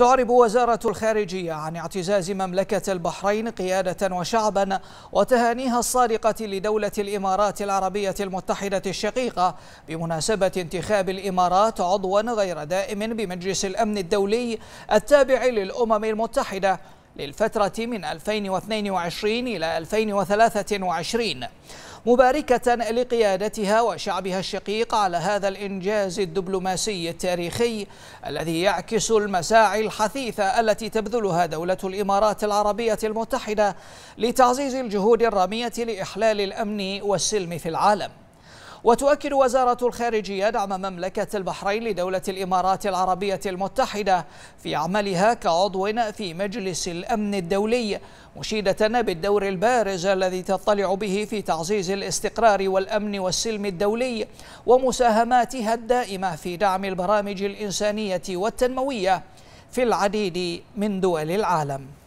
تعرب وزارة الخارجية عن اعتزاز مملكة البحرين قيادة وشعبا وتهانيها الصادقة لدولة الإمارات العربية المتحدة الشقيقة بمناسبة انتخاب الإمارات عضوا غير دائم بمجلس الأمن الدولي التابع للأمم المتحدة للفترة من 2022 إلى 2023 مباركة لقيادتها وشعبها الشقيق على هذا الإنجاز الدبلوماسي التاريخي الذي يعكس المساعي الحثيثة التي تبذلها دولة الإمارات العربية المتحدة لتعزيز الجهود الرامية لإحلال الأمن والسلم في العالم وتؤكد وزارة الخارجية دعم مملكة البحرين لدولة الإمارات العربية المتحدة في عملها كعضو في مجلس الأمن الدولي مشيدة بالدور البارز الذي تطلع به في تعزيز الاستقرار والأمن والسلم الدولي ومساهماتها الدائمة في دعم البرامج الإنسانية والتنموية في العديد من دول العالم